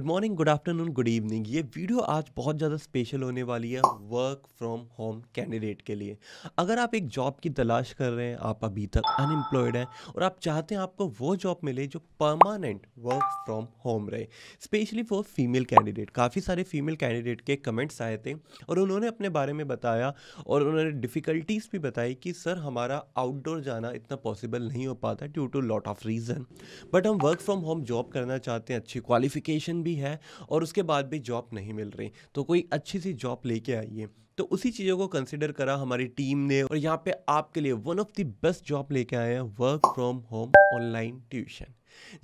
Good morning good afternoon good evening ये video आज बहुत ज़्यादा स्पेशल होने वाली है वर्क फ्रॉम होम कैंडिडेट के लिए अगर आप एक जॉब की तलाश कर रहे हैं आप अभी तक अनएम्प्लॉयड हैं और आप चाहते हैं आपको वो जॉब मिले जो परमानेंट वर्क फ्रॉम होम रहे स्पेशली फॉर फीमेल कैंडिडेट काफ़ी सारे फीमेल कैंडिडेट के कमेंट्स आए थे और उन्होंने अपने बारे में बताया और उन्होंने डिफ़िकल्टीज़ भी बताई कि सर हमारा आउटडोर जाना इतना पॉसिबल नहीं हो पाता due to lot of reason but हम वर्क फ्रॉम होम जॉब करना चाहते हैं अच्छी क्वालिफिकेशन भी भी है और उसके बाद भी जॉब नहीं मिल रही तो कोई अच्छी सी जॉब लेके आइए तो उसी चीज़ों को कंसिडर करा हमारी टीम ने और यहाँ पे आपके लिए one of the best job लेके आए हैं work from home online tuition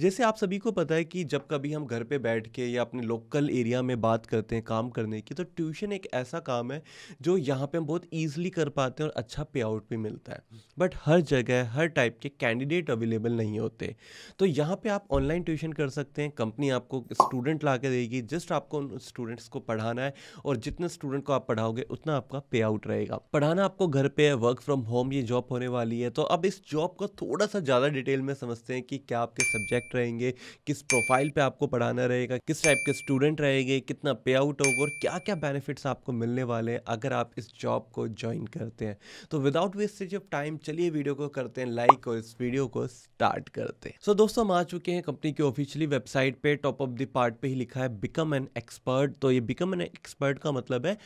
जैसे आप सभी को पता है कि जब कभी हम घर पे बैठ के या अपने लोकल एरिया में बात करते हैं काम करने की तो ट्यूशन एक ऐसा काम है जो यहाँ पे हम बहुत ईजिली कर पाते हैं और अच्छा पे आउट भी मिलता है बट हर जगह हर टाइप के कैंडिडेट अवेलेबल नहीं होते तो यहाँ पे आप ऑनलाइन ट्यूशन कर सकते हैं कंपनी आपको स्टूडेंट ला के देगी जस्ट आपको उन स्टूडेंट्स को पढ़ाना है और जितने स्टूडेंट को आप पढ़ाओगे उतना आपका पे आउट रहेगा पढ़ाना आपको घर पे है वर्क फ्रॉम होम ये जॉब होने वाली है तो अब इस जॉब को थोड़ा सा ज़्यादा डिटेल में समझते हैं कि क्या आपके सब्जेक्ट सब्जेक्ट रहेंगे किस प्रोफाइल पे आपको पढ़ाना रहेगा किस टाइप के स्टूडेंट रहेंगे कितना पे आउट होगा और क्या क्या बेनिफिट्स आपको मिलने वाले हैं अगर आप इस जॉब को ज्वाइन करते हैं तो विदाउट वेस्टेज ऑफ टाइम चलिए वीडियो को करते हैं लाइक और इस वीडियो को स्टार्ट करते हैं सो so, दोस्तों हम आ चुके हैं कंपनी की ऑफिशियली वेबसाइट पे टॉप ऑफ द पार्ट पे ही लिखा है बिकम एन एक्सपर्ट तो ये बिकम एन एक्सपर्ट का मतलब है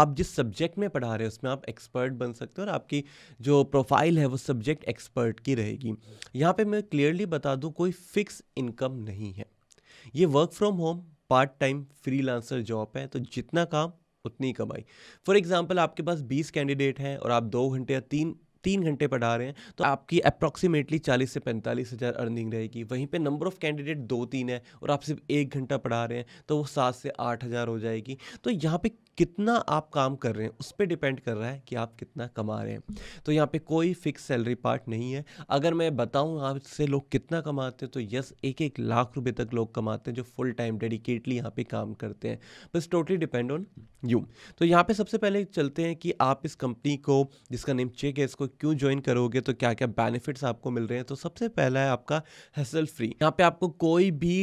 आप जिस सब्जेक्ट में पढ़ा रहे हैं उसमें आप एक्सपर्ट बन सकते हो और आपकी जो प्रोफाइल है वो सब्जेक्ट एक्सपर्ट की रहेगी यहाँ पे मैं क्लियरली बता दूँ कोई फिक्स इनकम नहीं है ये work from home part time freelancer job है तो जितना काम उतनी कमाई फॉर एग्जाम्पल आपके पास बीस कैंडिडेट हैं और आप दो घंटे या तीन तीन घंटे पढ़ा रहे हैं तो आपकी अप्रॉक्सीमेटली चालीस से पैंतालीस हज़ार अर्निंग रहेगी वहीं पे नंबर ऑफ़ कैंडिडेट दो तीन है और आप सिर्फ एक घंटा पढ़ा रहे हैं तो वो सात से आठ हज़ार हो जाएगी तो यहाँ पे कितना आप काम कर रहे हैं उस पर डिपेंड कर रहा है कि आप कितना कमा रहे हैं तो यहाँ पे कोई फिक्स सैलरी पार्ट नहीं है अगर मैं बताऊँ आपसे लोग कितना कमाते हैं तो यस एक एक लाख रुपए तक लोग कमाते हैं जो फुल टाइम डेडिकेटली यहाँ पे काम करते हैं बस टोटली डिपेंड ऑन यू तो यहाँ पे सबसे पहले चलते हैं कि आप इस कंपनी को जिसका नेम चेक है इसको क्यों ज्वाइन करोगे तो क्या क्या बेनिफिट्स आपको मिल रहे हैं तो सबसे पहला है आपका हैसल फ्री यहाँ पे आपको कोई भी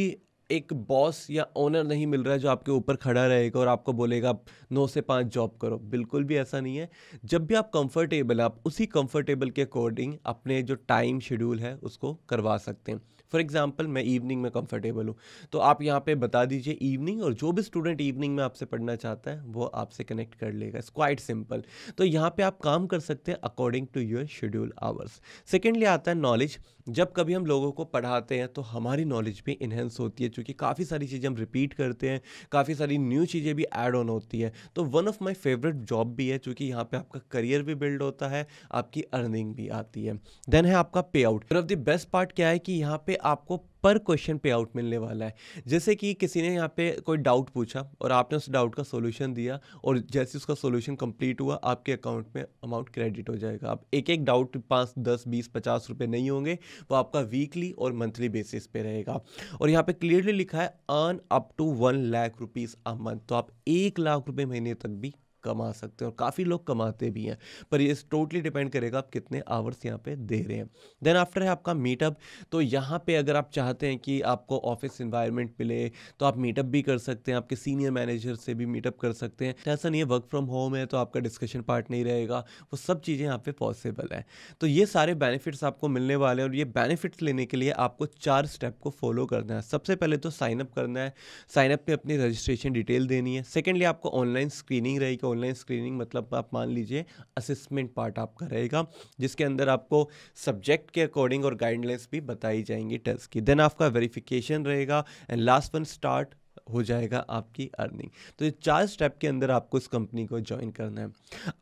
एक बॉस या ओनर नहीं मिल रहा है जो आपके ऊपर खड़ा रहेगा और आपको बोलेगा आप नौ से पाँच जॉब करो बिल्कुल भी ऐसा नहीं है जब भी आप कंफर्टेबल आप उसी कंफर्टेबल के अकॉर्डिंग अपने जो टाइम शेड्यूल है उसको करवा सकते हैं फॉर एग्जाम्पल मैं इवनिंग में कंफर्टेबल हूँ तो आप यहाँ पे बता दीजिए इवनिंग और जो भी स्टूडेंट इवनिंग में आपसे पढ़ना चाहता है वो आपसे कनेक्ट कर लेगा इट्स क्वाइट सिंपल तो यहाँ पे आप काम कर सकते हैं according to your schedule hours secondly आता है नॉलेज जब कभी हम लोगों को पढ़ाते हैं तो हमारी नॉलेज भी इन्हेंस होती है क्योंकि काफ़ी सारी चीज़ें हम रिपीट करते हैं काफ़ी सारी न्यू चीज़ें भी ऐड ऑन होती है तो one of my favourite job भी है क्योंकि यहाँ पे आपका करियर भी बिल्ड होता है आपकी अर्निंग भी आती है देन है आपका pay out of the best part क्या है कि यहाँ पे आपको पर क्वेश्चन पे आउट मिलने वाला है जैसे कि किसी ने यहाँ पे कोई डाउट पूछा और आपने उस डाउट का सोल्यूशन दिया और जैसे उसका सोल्यूशन कंप्लीट हुआ आपके अकाउंट में अमाउंट क्रेडिट हो जाएगा आप एक एक डाउट पाँच दस बीस पचास रुपये नहीं होंगे वो आपका वीकली और मंथली बेसिस पे रहेगा और यहाँ पे क्लियरली लिखा है earn up to one lakh rupees a month तो आप एक लाख रुपये महीने तक भी कमा सकते हैं और काफ़ी लोग कमाते भी हैं पर ये टोटली डिपेंड करेगा आप कितने आवर्स यहाँ पे दे रहे हैं देन आफ्टर है आपका मीटअप तो यहाँ पे अगर आप चाहते हैं कि आपको ऑफिस इन्वायरमेंट मिले तो आप मीटअप भी कर सकते हैं आपके सीनियर मैनेजर से भी मीटअप कर सकते हैं तो ऐसा नहीं है वर्क फ्रॉम होम है तो आपका डिस्कशन पार्ट नहीं रहेगा वो सब चीज़ें यहाँ पे पॉसिबल है तो ये सारे बेनिफिट्स आपको मिलने वाले हैं और ये बेनिफिट्स लेने के लिए आपको चार स्टेप को फॉलो करना है सबसे पहले तो साइनअप करना है साइनअप पर अपनी रजिस्ट्रेशन डिटेल देनी है सेकेंडली आपको ऑनलाइन स्क्रीनिंग रहेगी ऑनलाइन स्क्रीनिंग मतलब आप मान लीजिए असेसमेंट पार्ट आपका रहेगा जिसके अंदर आपको सब्जेक्ट के अकॉर्डिंग और गाइडलाइंस भी बताई जाएंगी टेस्ट की देन आपका वेरिफिकेशन रहेगा एंड लास्ट वन स्टार्ट हो जाएगा आपकी अर्निंग तो ये चार स्टेप के अंदर आपको इस कंपनी को ज्वाइन करना है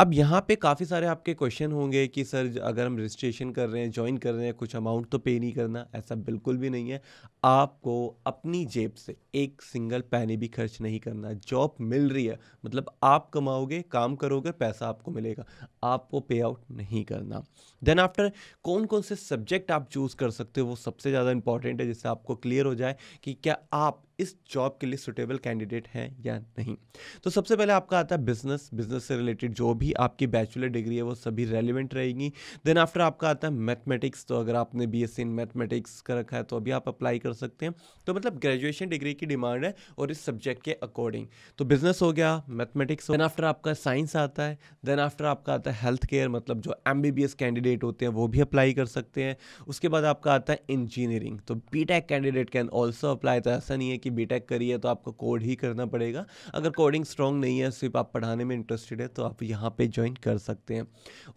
अब यहाँ पे काफ़ी सारे आपके क्वेश्चन होंगे कि सर अगर हम रजिस्ट्रेशन कर रहे हैं ज्वाइन कर रहे हैं कुछ अमाउंट तो पे नहीं करना ऐसा बिल्कुल भी नहीं है आपको अपनी जेब से एक सिंगल पैनी भी खर्च नहीं करना जॉब मिल रही है मतलब आप कमाओगे काम करोगे पैसा आपको मिलेगा आपको पे आउट नहीं करना देन आफ्टर कौन कौन से सब्जेक्ट आप चूज़ कर सकते हो वो सबसे ज़्यादा इंपॉर्टेंट है जिससे आपको क्लियर हो जाए कि क्या आप इस जॉब के लिए सुटेबल कैंडिडेट हैं या नहीं तो सबसे पहले आपका आता है बिजनेस बिजनेस से रिलेटेड जो भी आपकी बैचलर डिग्री है वो सभी रेलिवेंट रहेगी देन आफ्टर आपका आता है मैथमेटिक्स तो अगर आपने बी इन मैथमेटिक्स का रखा है तो अभी आप अप्लाई कर सकते हैं तो मतलब ग्रेजुएशन डिग्री की डिमांड है और इस सब्जेक्ट के अकॉर्डिंग तो बिजनेस हो गया मैथमेटिक्स देन आफ्टर आपका साइंस आता है देन आफ्टर आपका आता है हेल्थ केयर मतलब जो एम कैंडिडेट होते हैं वो भी अप्लाई कर सकते हैं उसके बाद आपका आता है इंजीनियरिंग तो B candidate can also apply तो ऐसा नहीं है कि बी टेक करी है तो आपको कोड ही करना पड़ेगा अगर कोडिंग स्ट्रॉन्ग नहीं है सिर्फ आप पढ़ाने में इंटरेस्टेड है तो आप यहाँ पर ज्वाइन कर सकते हैं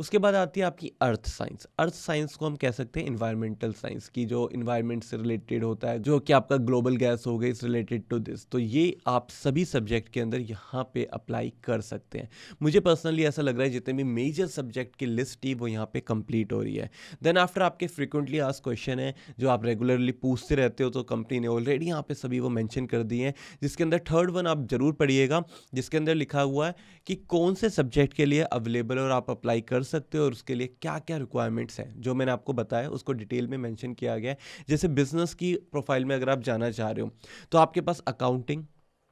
उसके बाद आती है आपकी अर्थ साइंस अर्थ साइंस को हम कह सकते हैं इन्वायरमेंटल साइंस की जो इन्वायरमेंट से रिलेटेड होता है जो कि आपका ग्लोबल गैस हो गई इस रिलेटेड टू दिस तो ये आप सभी सब्जेक्ट के अंदर यहाँ पे अप्लाई कर सकते हैं मुझे पर्सनली ऐसा लग रहा है जितने भी मेजर सब्जेक्ट की लिस्ट थी वो यहाँ पे कंप्लीट हो रही है देन आफ्टर आपके फ्रिक्वेंटली आज क्वेश्चन है जो आप रेगुलरली पूछते रहते हो तो कंपनी ने ऑलरेडी यहाँ पे सभी वो मेंशन कर दिए हैं जिसके अंदर थर्ड वन आप ज़रूर पढ़िएगा जिसके अंदर लिखा हुआ है कि कौन से सब्जेक्ट के लिए अवेलेबल और आप अप्लाई कर सकते हो और उसके लिए क्या क्या रिक्वायरमेंट्स हैं जो मैंने आपको बताया उसको डिटेल में मैंशन किया गया है जैसे बिजनेस की प्रोफाइल में अगर आप जाना चाह रहे हो तो आपके पास अकाउंटिंग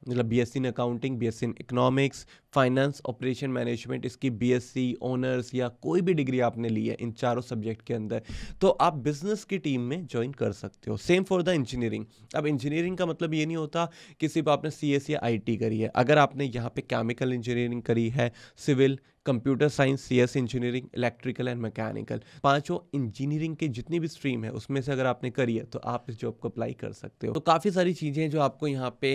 मतलब B S C in accounting B S C in economics finance operation management इसकी बी एस सी ऑनर्स या कोई भी डिग्री आपने ली है इन चारों सब्जेक्ट के अंदर तो आप बिजनेस की टीम में ज्वाइन कर सकते हो सेम फॉर द इंजीनियरिंग अब इंजीनियरिंग का मतलब ये नहीं होता कि सिर्फ आपने सी एस या आई टी करी है अगर आपने यहाँ पर केमिकल इंजीनियरिंग करी है civil computer science C S engineering electrical and mechanical पांचों इंजीनियरिंग के जितनी भी स्ट्रीम है उसमें से अगर आपने करी है तो आप इस जॉब को अप्लाई कर सकते हो तो काफ़ी सारी चीज़ें जो आपको यहाँ पे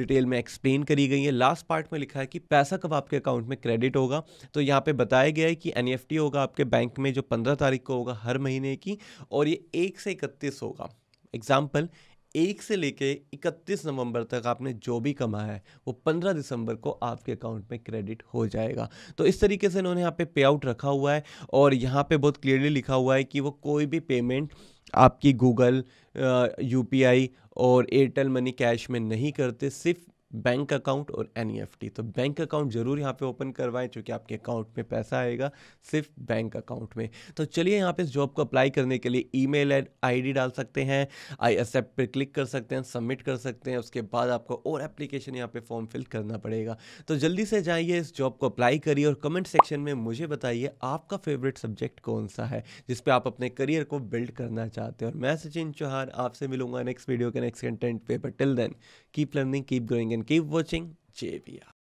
डिटेल में एक्सप्लेन करी गई है लास्ट पार्ट में लिखा है कि पैसा कब आपके अकाउंट में क्रेडिट होगा तो यहाँ पे बताया गया है कि एन e होगा आपके बैंक में जो पंद्रह तारीख को होगा हर महीने की और ये एक से इकतीस होगा एग्जाम्पल एक से लेके 31 नवंबर तक आपने जो भी कमाया है वो 15 दिसंबर को आपके अकाउंट में क्रेडिट हो जाएगा तो इस तरीके से इन्होंने यहाँ पे पे आउट रखा हुआ है और यहाँ पे बहुत क्लियरली लिखा हुआ है कि वो कोई भी पेमेंट आपकी गूगल यू और एयरटेल मनी कैश में नहीं करते सिर्फ बैंक अकाउंट और एन e तो बैंक अकाउंट ज़रूर यहाँ पे ओपन करवाएं क्योंकि आपके अकाउंट में पैसा आएगा सिर्फ बैंक अकाउंट में तो चलिए यहाँ पे इस जॉब को अप्लाई करने के लिए ई मेल आईडी डाल सकते हैं आई एक्सेप्ट पर क्लिक कर सकते हैं सबमिट कर सकते हैं उसके बाद आपको और एप्लीकेशन यहाँ पे फॉर्म फिल करना पड़ेगा तो जल्दी से जाइए इस जॉब को अप्लाई करिए और कमेंट सेक्शन में मुझे बताइए आपका फेवरेट सब्जेक्ट कौन सा है जिस पर आप अपने करियर को बिल्ड करना चाहते हैं और मैं सचिन चौहान आपसे मिलूंगा नेक्स्ट वीडियो के नेक्स्ट कंटेंट पे but till then keep learning, keep growing, and keep watching JBR.